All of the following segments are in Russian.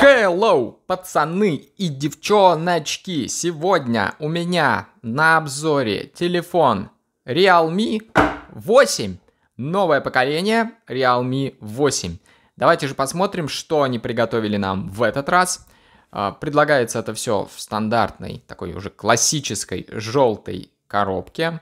Hello, пацаны и девчоночки! Сегодня у меня на обзоре телефон Realme 8. Новое поколение Realme 8. Давайте же посмотрим, что они приготовили нам в этот раз. А, предлагается это все в стандартной, такой уже классической желтой коробке.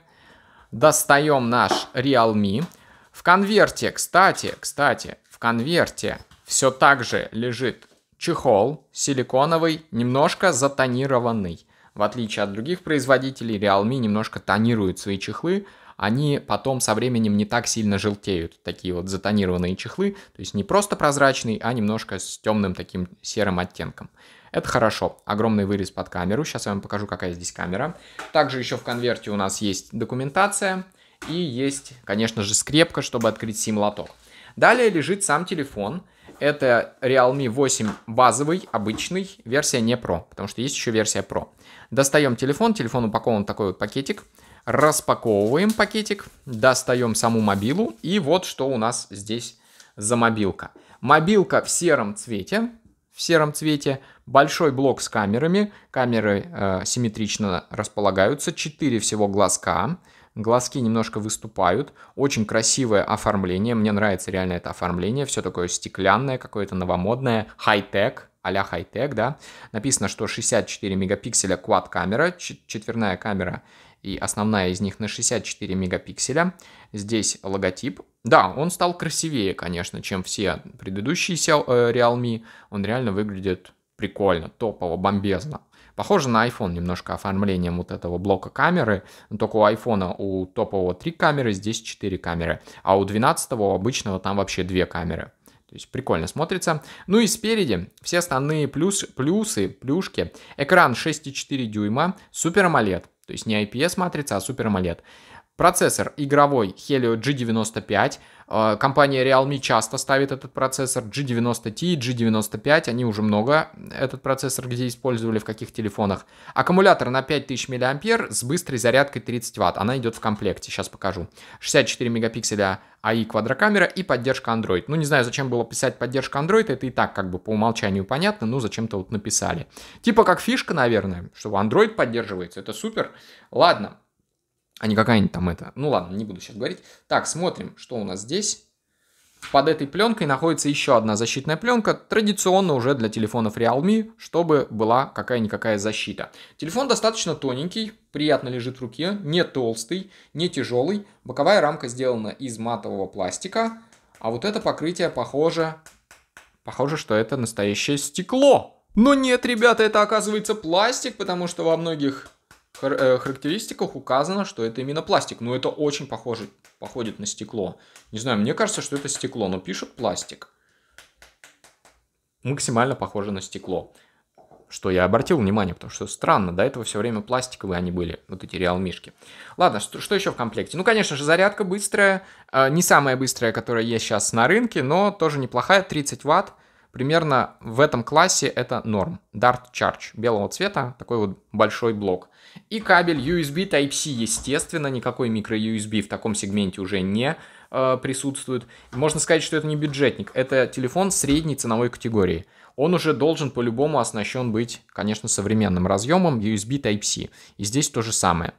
Достаем наш Realme. В конверте, кстати, кстати, в конверте все так же лежит Чехол силиконовый, немножко затонированный. В отличие от других производителей, Realme немножко тонирует свои чехлы, они потом со временем не так сильно желтеют, такие вот затонированные чехлы, то есть не просто прозрачный, а немножко с темным таким серым оттенком. Это хорошо. Огромный вырез под камеру. Сейчас я вам покажу, какая здесь камера. Также еще в конверте у нас есть документация и есть, конечно же, скрепка, чтобы открыть сим-лоток. Далее лежит сам телефон это Realme 8 базовый, обычный, версия не Pro, потому что есть еще версия Pro. Достаем телефон, телефон упакован в такой вот пакетик, распаковываем пакетик, достаем саму мобилу, и вот что у нас здесь за мобилка. Мобилка в сером цвете, в сером цвете, большой блок с камерами, камеры э, симметрично располагаются, 4 всего глазка, глазки немножко выступают, очень красивое оформление, мне нравится реально это оформление, все такое стеклянное, какое-то новомодное, хай-тек, а-ля хай-тек, да. Написано, что 64 мегапикселя квад-камера, четверная камера и основная из них на 64 мегапикселя. Здесь логотип. Да, он стал красивее, конечно, чем все предыдущие э, Realme. Он реально выглядит прикольно, топово, бомбезно. Похоже на iPhone немножко оформлением вот этого блока камеры, но только у iPhone у топового 3 камеры, здесь 4 камеры, а у 12 у обычного там вообще 2 камеры. То есть прикольно смотрится. Ну и спереди все остальные плюс, плюсы, плюшки. Экран 6,4 дюйма, супер AMOLED. То есть не IPS матрица, а супер AMOLED. Процессор игровой Helio G95. Э, компания Realme часто ставит этот процессор G90T, G95, они уже много э, этот процессор где использовали, в каких телефонах. Аккумулятор на 5000 мА с быстрой зарядкой 30 Вт, она идет в комплекте, сейчас покажу. 64 мегапикселя AI квадрокамера и поддержка Android. Ну, не знаю, зачем было писать поддержка Android, это и так как бы по умолчанию понятно, ну, зачем-то вот написали. Типа как фишка, наверное, что Android поддерживается, это супер. Ладно, а не какая-нибудь там это. Ну ладно, не буду сейчас говорить. Так, смотрим, что у нас здесь. Под этой пленкой находится еще одна защитная пленка, традиционно уже для телефонов Realme, чтобы была какая-никакая защита. Телефон достаточно тоненький, приятно лежит в руке, не толстый, не тяжелый. Боковая рамка сделана из матового пластика, а вот это покрытие похоже... Похоже, что это настоящее стекло. Но нет, ребята, это оказывается пластик, потому что во многих в э, характеристиках указано, что это именно пластик, но ну, это очень похоже, походит на стекло. Не знаю, мне кажется, что это стекло, но пишут пластик. Максимально похоже на стекло. Что я обратил внимание, потому что странно, до этого все время пластиковые они были, вот эти реалмишки. Ладно, что, что еще в комплекте? Ну, конечно же, зарядка быстрая, э, не самая быстрая, которая есть сейчас на рынке, но тоже неплохая, 30 ватт. Примерно в этом классе это норм. Dart Charge белого цвета, такой вот большой блок. И кабель USB Type-C, естественно, никакой микро-USB в таком сегменте уже не э, присутствует. Можно сказать, что это не бюджетник, это телефон средней ценовой категории. Он уже должен по-любому оснащен быть, конечно, современным разъемом USB Type-C. И здесь то же самое.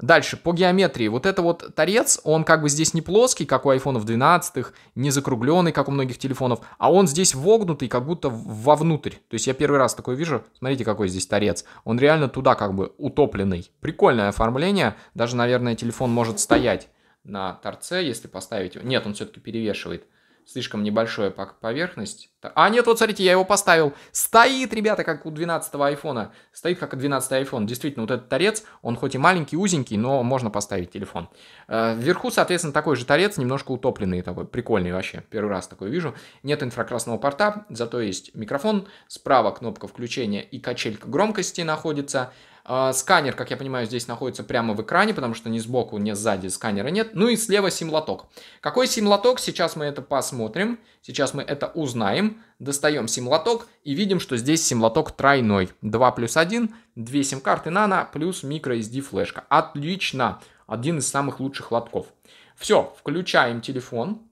Дальше, по геометрии. Вот это вот торец, он как бы здесь не плоский, как у айфонов 12, не закругленный, как у многих телефонов, а он здесь вогнутый, как будто вовнутрь. То есть я первый раз такое вижу. Смотрите, какой здесь торец. Он реально туда как бы утопленный. Прикольное оформление. Даже, наверное, телефон может стоять на торце, если поставить его. Нет, он все-таки перевешивает слишком небольшая поверхность. А нет, вот смотрите, я его поставил. Стоит, ребята, как у 12 айфона. Стоит, как у 12 айфон. Действительно, вот этот торец, он хоть и маленький, узенький, но можно поставить телефон. Э, вверху, соответственно, такой же торец, немножко утопленный такой, прикольный вообще. Первый раз такой вижу. Нет инфракрасного порта, зато есть микрофон. Справа кнопка включения и качелька громкости находится. А, сканер, как я понимаю, здесь находится прямо в экране, потому что ни сбоку, ни сзади сканера нет. Ну и слева симлоток. Какой симлоток? Сейчас мы это посмотрим. Сейчас мы это узнаем. Достаем симлоток и видим, что здесь симлоток тройной. 2 плюс 1, 2 сим-карты нано плюс микро SD флешка. Отлично! Один из самых лучших лотков. Все, включаем телефон.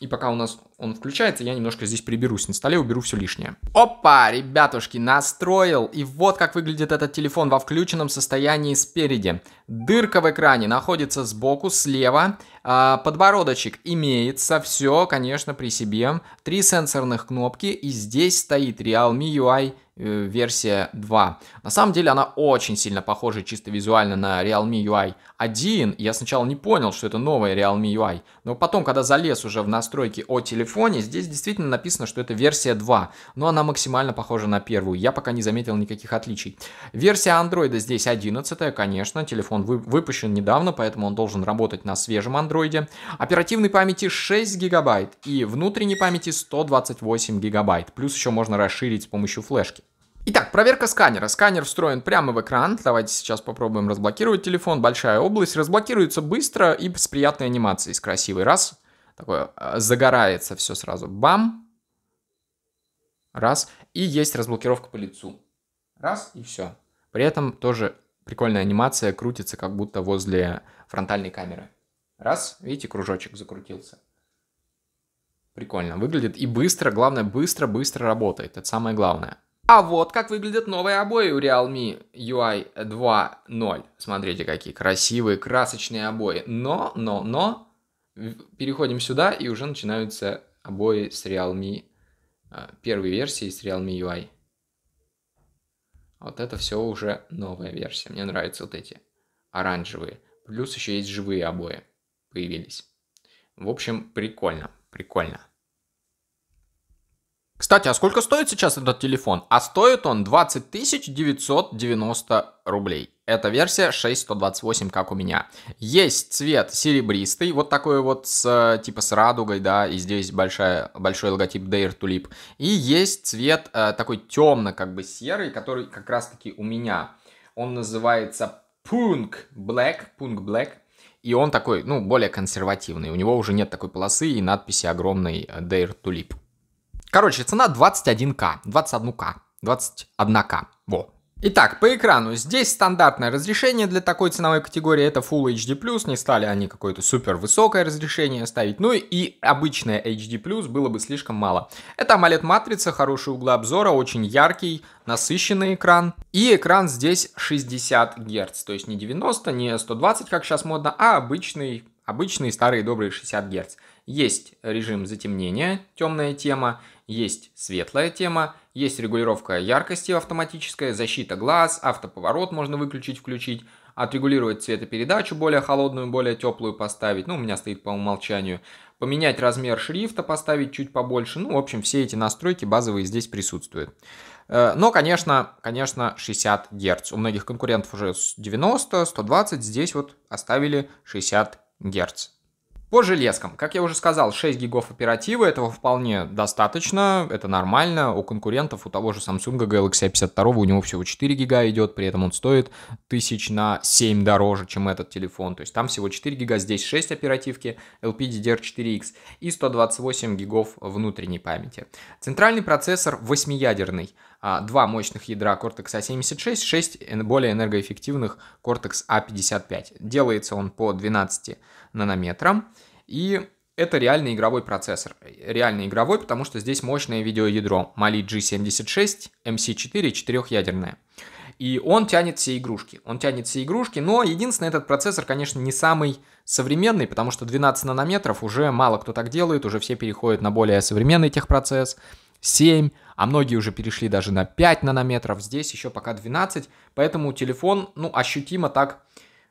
И пока у нас он включается, я немножко здесь приберусь на столе, уберу все лишнее. Опа, ребятушки, настроил. И вот как выглядит этот телефон во включенном состоянии спереди. Дырка в экране находится сбоку, слева. А, подбородочек имеется, все, конечно, при себе. Три сенсорных кнопки, и здесь стоит Realme UI э, версия 2. На самом деле она очень сильно похожа чисто визуально на Realme UI 1. Я сначала не понял, что это новая Realme UI, но потом, когда залез уже в настройки о телефоне, телефоне. Здесь действительно написано, что это версия 2, но она максимально похожа на первую. Я пока не заметил никаких отличий. Версия Android здесь 11, конечно, телефон вы, выпущен недавно, поэтому он должен работать на свежем Android. Оперативной памяти 6 гигабайт и внутренней памяти 128 гигабайт. Плюс еще можно расширить с помощью флешки. Итак, проверка сканера. Сканер встроен прямо в экран. Давайте сейчас попробуем разблокировать телефон. Большая область. Разблокируется быстро и с приятной анимацией, с красивой. Раз, такое а, загорается все сразу. Бам. Раз. И есть разблокировка по лицу. Раз и все. При этом тоже прикольная анимация крутится как будто возле фронтальной камеры. Раз, видите, кружочек закрутился. Прикольно выглядит и быстро, главное, быстро-быстро работает, это самое главное. А вот как выглядят новые обои у Realme UI 2.0. Смотрите, какие красивые, красочные обои. Но, но, но, Переходим сюда, и уже начинаются обои с Realme, а, первой версии с Realme UI. Вот это все уже новая версия. Мне нравятся вот эти оранжевые. Плюс еще есть живые обои появились. В общем, прикольно, прикольно. Кстати, а сколько стоит сейчас этот телефон? А стоит он 20 990 рублей. Это версия 6128, как у меня. Есть цвет серебристый, вот такой вот с типа с радугой, да, и здесь большая, большой логотип Dare Tulip. И есть цвет э, такой темно, как бы серый, который как раз-таки у меня. Он называется Punk Black, Punk Black. И он такой, ну, более консервативный. У него уже нет такой полосы и надписи огромной э, Dare Tulip. Короче, цена 21к, 21к, 21к, во, Итак, по экрану. Здесь стандартное разрешение для такой ценовой категории, это Full HD+, не стали они какое-то супер высокое разрешение ставить, ну и обычное HD+, было бы слишком мало. Это AMOLED-матрица, хорошие углы обзора, очень яркий, насыщенный экран. И экран здесь 60 Гц, то есть не 90, не 120, как сейчас модно, а обычный, обычный, старый, добрый 60 Гц. Есть режим затемнения, темная тема, есть светлая тема, есть регулировка яркости автоматическая, защита глаз, автоповорот можно выключить, включить, отрегулировать цветопередачу, более холодную, более теплую поставить, ну у меня стоит по умолчанию, поменять размер шрифта, поставить чуть побольше, ну в общем все эти настройки базовые здесь присутствуют. Э, но, конечно, конечно, 60 Гц. У многих конкурентов уже 90, 120, здесь вот оставили 60 Гц. По железкам, как я уже сказал, 6 гигов оперативы, этого вполне достаточно, это нормально. У конкурентов, у того же Samsung Galaxy A52, у него всего 4 гига идет, при этом он стоит тысяч на 7 дороже, чем этот телефон. То есть там всего 4 гига, здесь 6 оперативки LPDDR4X и 128 гигов внутренней памяти. Центральный процессор 8-ядерный, а, два мощных ядра Cortex-A76, 6 более энергоэффективных Cortex-A55. Делается он по 12 нанометрам. И это реальный игровой процессор. Реальный игровой, потому что здесь мощное видеоядро Mali G76 MC4 четырехъядерное. И он тянет все игрушки. Он тянет все игрушки, но единственное, этот процессор, конечно, не самый современный, потому что 12 нанометров уже мало кто так делает, уже все переходят на более современный техпроцесс, 7, а многие уже перешли даже на 5 нанометров, здесь еще пока 12, поэтому телефон, ну, ощутимо так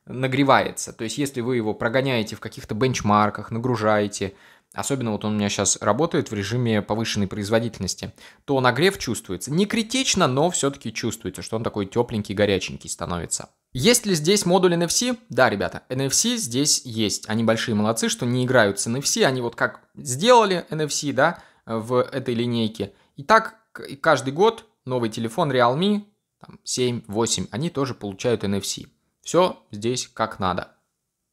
нагревается. То есть, если вы его прогоняете в каких-то бенчмарках, нагружаете, особенно вот он у меня сейчас работает в режиме повышенной производительности, то нагрев чувствуется. Не критично, но все-таки чувствуется, что он такой тепленький, горяченький становится. Есть ли здесь модуль NFC? Да, ребята, NFC здесь есть. Они большие молодцы, что не играют с NFC. Они вот как сделали NFC, да, в этой линейке. И так каждый год новый телефон Realme там, 7, 8, они тоже получают NFC. Все здесь как надо.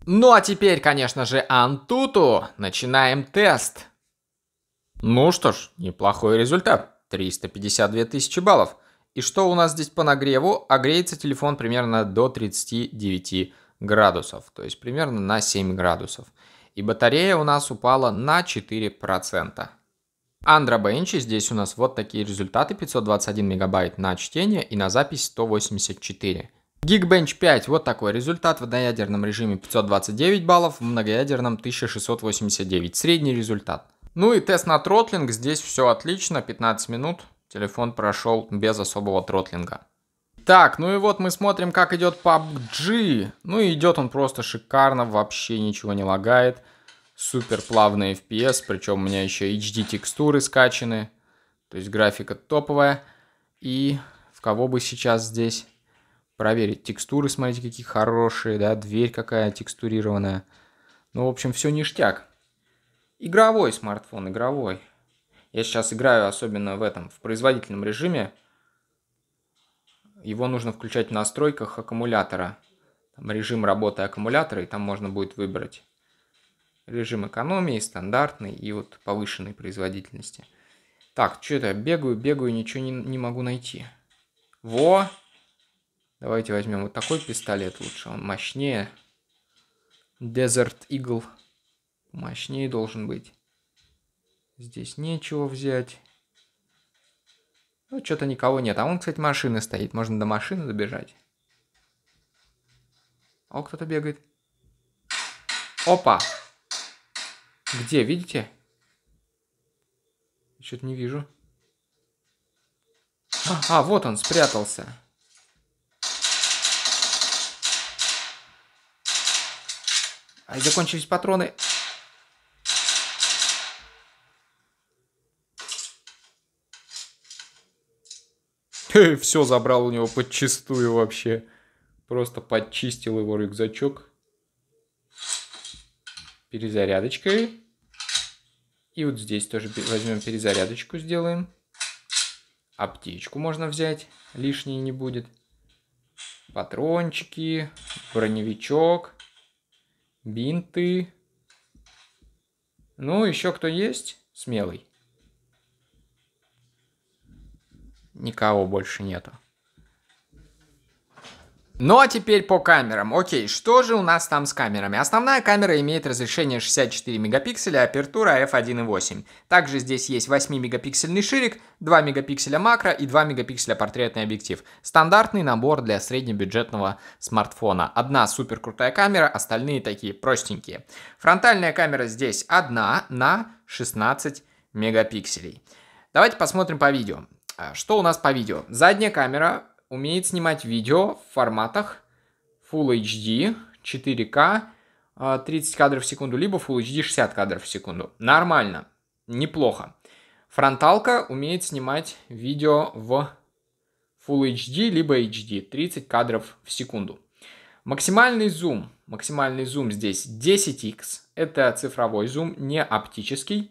Ну а теперь, конечно же, Antutu. Начинаем тест. Ну что ж, неплохой результат. 352 тысячи баллов. И что у нас здесь по нагреву? Огреется а телефон примерно до 39 градусов, то есть примерно на 7 градусов. И батарея у нас упала на 4%. Андробенч здесь у нас вот такие результаты, 521 мегабайт на чтение и на запись 184. Geekbench 5, вот такой результат в одноядерном режиме 529 баллов, в многоядерном 1689, средний результат. Ну и тест на тротлинг, здесь все отлично, 15 минут, телефон прошел без особого тротлинга. Так, ну и вот мы смотрим, как идет PUBG. Ну и идет он просто шикарно, вообще ничего не лагает супер плавный FPS, причем у меня еще HD текстуры скачаны, то есть графика топовая. И в кого бы сейчас здесь проверить? Текстуры, смотрите, какие хорошие, да, дверь какая текстурированная. Ну, в общем, все ништяк. Игровой смартфон, игровой. Я сейчас играю особенно в этом, в производительном режиме. Его нужно включать в настройках аккумулятора. Там режим работы аккумулятора, и там можно будет выбрать режим экономии, стандартный и вот повышенной производительности. Так, что это? Бегаю, бегаю, ничего не, не могу найти. Во! Давайте возьмем вот такой пистолет лучше, он мощнее. Desert Eagle. Мощнее должен быть. Здесь нечего взять. Ну, что-то никого нет. А он, кстати, машина стоит. Можно до машины добежать. О, кто-то бегает. Опа! Где, видите? Что-то не вижу. А, а, вот он спрятался. Ай, закончились патроны. Все забрал у него подчистую вообще. Просто подчистил его рюкзачок перезарядочкой. И вот здесь тоже возьмем перезарядочку, сделаем. Аптечку можно взять, лишней не будет. Патрончики, броневичок, бинты. Ну, еще кто есть? Смелый. Никого больше нету. Ну а теперь по камерам. Окей, что же у нас там с камерами? Основная камера имеет разрешение 64 мегапикселя, апертура f1.8. Также здесь есть 8-мегапиксельный ширик, 2 мегапикселя макро и 2 мегапикселя портретный объектив. Стандартный набор для среднебюджетного смартфона. Одна супер крутая камера, остальные такие простенькие. Фронтальная камера здесь одна на 16 мегапикселей. Давайте посмотрим по видео. А, что у нас по видео? Задняя камера умеет снимать видео в форматах Full HD, 4 k 30 кадров в секунду, либо Full HD 60 кадров в секунду. Нормально, неплохо. Фронталка умеет снимать видео в Full HD, либо HD, 30 кадров в секунду. Максимальный зум. Максимальный зум здесь 10x. Это цифровой зум, не оптический.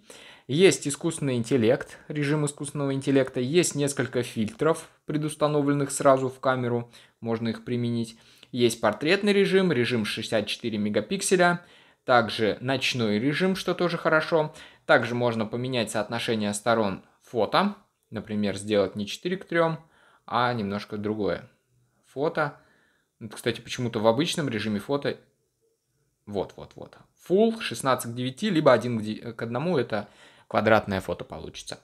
Есть искусственный интеллект, режим искусственного интеллекта, есть несколько фильтров, предустановленных сразу в камеру, можно их применить. Есть портретный режим, режим 64 мегапикселя, также ночной режим, что тоже хорошо. Также можно поменять соотношение сторон фото, например, сделать не 4 к 3, а немножко другое. Фото. Ну, кстати, почему-то в обычном режиме фото вот-вот-вот. Full 16 к 9, либо 1 к 1, это квадратное фото получится.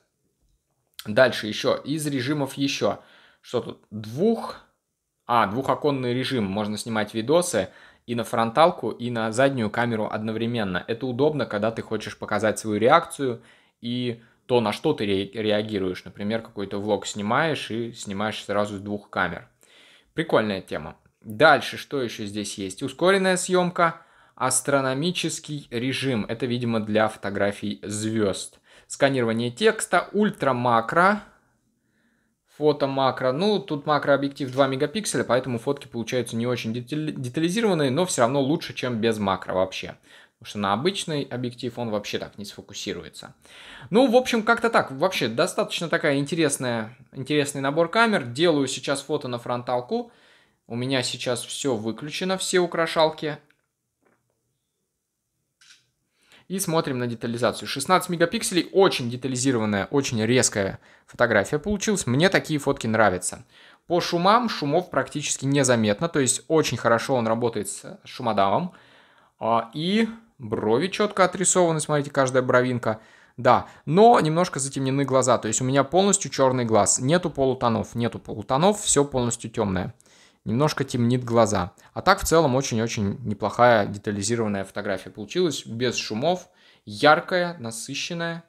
Дальше еще, из режимов еще. Что тут? Двух... А, двухоконный режим. Можно снимать видосы и на фронталку, и на заднюю камеру одновременно. Это удобно, когда ты хочешь показать свою реакцию и то, на что ты реагируешь. Например, какой-то влог снимаешь и снимаешь сразу с двух камер. Прикольная тема. Дальше, что еще здесь есть? Ускоренная съемка – астрономический режим. Это, видимо, для фотографий звезд. Сканирование текста, ультра-макро, фото-макро. Ну, тут макрообъектив 2 мегапикселя, поэтому фотки получаются не очень детализированные, но все равно лучше, чем без макро вообще. Потому что на обычный объектив он вообще так не сфокусируется. Ну, в общем, как-то так. Вообще, достаточно такая интересная, интересный набор камер. Делаю сейчас фото на фронталку. У меня сейчас все выключено, все украшалки и смотрим на детализацию. 16 мегапикселей, очень детализированная, очень резкая фотография получилась. Мне такие фотки нравятся. По шумам шумов практически незаметно, то есть очень хорошо он работает с э, шумодавом. А, и брови четко отрисованы, смотрите, каждая бровинка. Да, но немножко затемнены глаза, то есть у меня полностью черный глаз, нету полутонов, нету полутонов, все полностью темное немножко темнит глаза. А так в целом очень-очень неплохая детализированная фотография получилась, без шумов, яркая, насыщенная,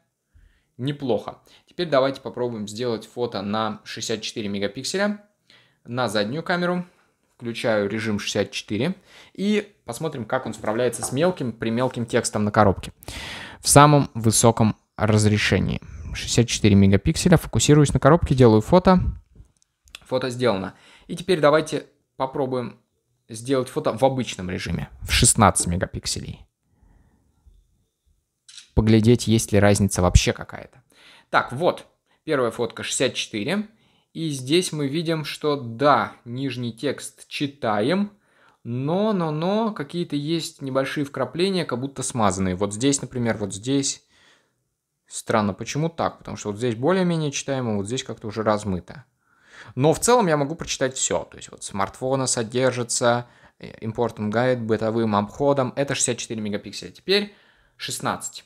неплохо. Теперь давайте попробуем сделать фото на 64 мегапикселя на заднюю камеру. Включаю режим 64 и посмотрим, как он справляется с мелким, при мелким текстом на коробке. В самом высоком разрешении. 64 мегапикселя, фокусируюсь на коробке, делаю фото. Фото сделано. И теперь давайте попробуем сделать фото в обычном режиме, в 16 мегапикселей. Поглядеть, есть ли разница вообще какая-то. Так, вот, первая фотка 64. И здесь мы видим, что да, нижний текст читаем, но, но, но, какие-то есть небольшие вкрапления, как будто смазанные. Вот здесь, например, вот здесь. Странно, почему так? Потому что вот здесь более-менее читаемо, а вот здесь как-то уже размыто. Но в целом я могу прочитать все. То есть вот смартфона содержится, э, импортом гайд, бытовым обходом. Это 64 мегапикселя. Теперь 16.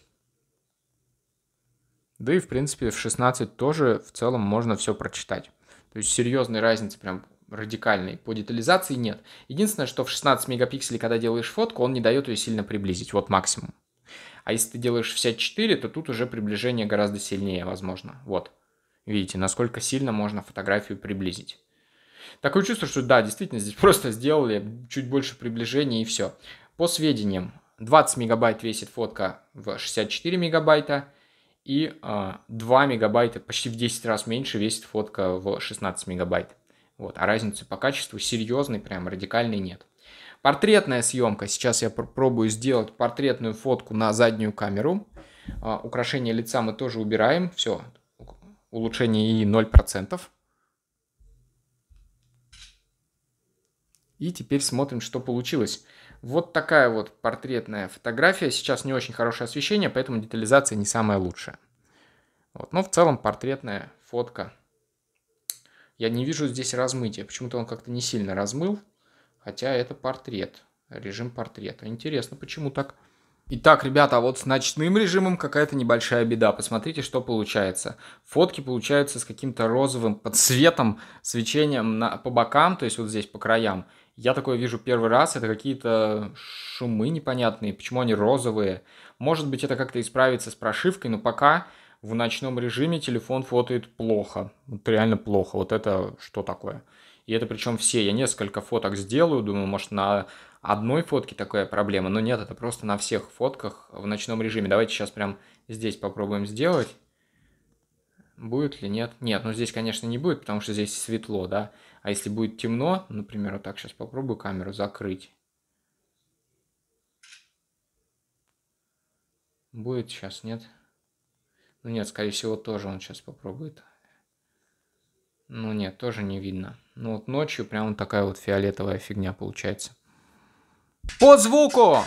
Да и, в принципе, в 16 тоже в целом можно все прочитать. То есть серьезной разницы прям радикальной по детализации нет. Единственное, что в 16 мегапикселей, когда делаешь фотку, он не дает ее сильно приблизить, вот максимум. А если ты делаешь 64 то тут уже приближение гораздо сильнее, возможно. Вот. Видите, насколько сильно можно фотографию приблизить. Такое чувство, что да, действительно, здесь просто сделали чуть больше приближения и все. По сведениям, 20 мегабайт весит фотка в 64 мегабайта, и э, а, 2 мегабайта, почти в 10 раз меньше весит фотка в 16 мегабайт. Вот, а разницы по качеству серьезной, прям радикальной нет. Портретная съемка. Сейчас я пробую сделать портретную фотку на заднюю камеру. А, украшение лица мы тоже убираем. Все, улучшение и 0%. И теперь смотрим, что получилось. Вот такая вот портретная фотография. Сейчас не очень хорошее освещение, поэтому детализация не самая лучшая. Вот. Но в целом портретная фотка. Я не вижу здесь размытия. Почему-то он как-то не сильно размыл. Хотя это портрет. Режим портрета. Интересно, почему так? Итак, ребята, а вот с ночным режимом какая-то небольшая беда. Посмотрите, что получается. Фотки получаются с каким-то розовым подсветом, свечением на, по бокам, то есть вот здесь по краям. Я такое вижу первый раз, это какие-то шумы непонятные, почему они розовые. Может быть, это как-то исправится с прошивкой, но пока в ночном режиме телефон фотоет плохо. Вот реально плохо. Вот это что такое? И это причем все. Я несколько фоток сделаю, думаю, может, на одной фотке такая проблема. Но нет, это просто на всех фотках в ночном режиме. Давайте сейчас прям здесь попробуем сделать. Будет ли, нет? Нет, ну здесь, конечно, не будет, потому что здесь светло, да? А если будет темно, например, вот так сейчас попробую камеру закрыть. Будет сейчас, нет? Ну нет, скорее всего, тоже он сейчас попробует ну нет, тоже не видно. Ну вот ночью прям такая вот фиолетовая фигня получается. По звуку!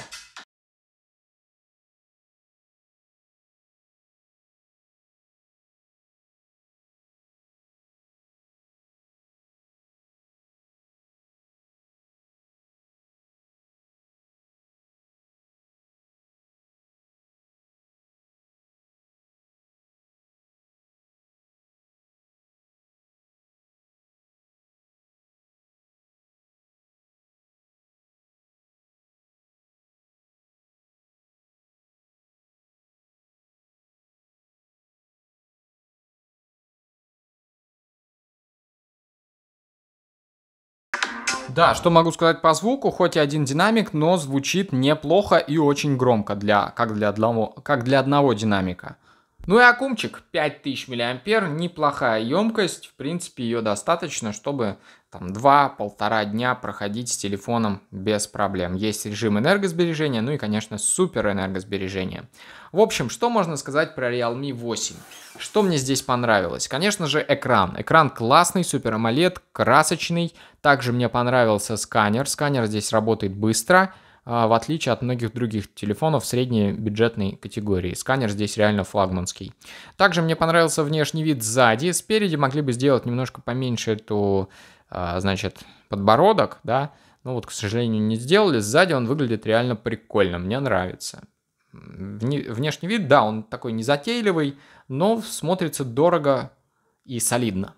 Да, что могу сказать по звуку, хоть и один динамик, но звучит неплохо и очень громко, для, как, для одного, как для одного динамика. Ну и аккумчик 5000 мА, неплохая емкость, в принципе ее достаточно, чтобы там 2-1,5 дня проходить с телефоном без проблем. Есть режим энергосбережения, ну и, конечно, супер энергосбережение. В общем, что можно сказать про Realme 8? Что мне здесь понравилось? Конечно же, экран. Экран классный, супер AMOLED, красочный. Также мне понравился сканер. Сканер здесь работает быстро. Быстро а, в отличие от многих других телефонов средней бюджетной категории. Сканер здесь реально флагманский. Также мне понравился внешний вид сзади. Спереди могли бы сделать немножко поменьше эту, а, значит, подбородок, да, ну вот, к сожалению, не сделали. Сзади он выглядит реально прикольно, мне нравится. Внешний вид, да, он такой незатейливый, но смотрится дорого и солидно.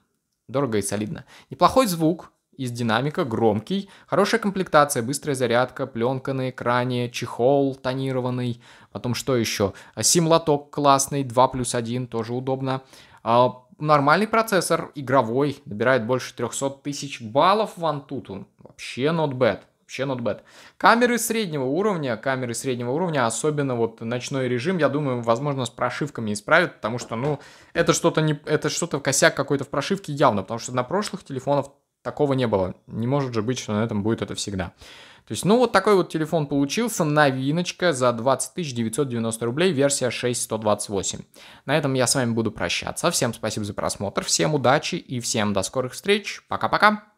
Дорого и солидно. Неплохой звук, из динамика, громкий, хорошая комплектация, быстрая зарядка, пленка на экране, чехол тонированный, потом что еще, а, сим-лоток классный, 2 плюс 1, тоже удобно. А, нормальный процессор, игровой, набирает больше 300 тысяч баллов в Antutu, вообще not bad. Вообще not bad. Камеры среднего уровня, камеры среднего уровня, особенно вот ночной режим, я думаю, возможно, с прошивками исправят, потому что, ну, это что-то не, это что-то косяк какой-то в прошивке явно, потому что на прошлых телефонах такого не было. Не может же быть, что на этом будет это всегда. То есть, ну, вот такой вот телефон получился, новиночка за 20 990 рублей, версия 6128. На этом я с вами буду прощаться. Всем спасибо за просмотр, всем удачи и всем до скорых встреч. Пока-пока.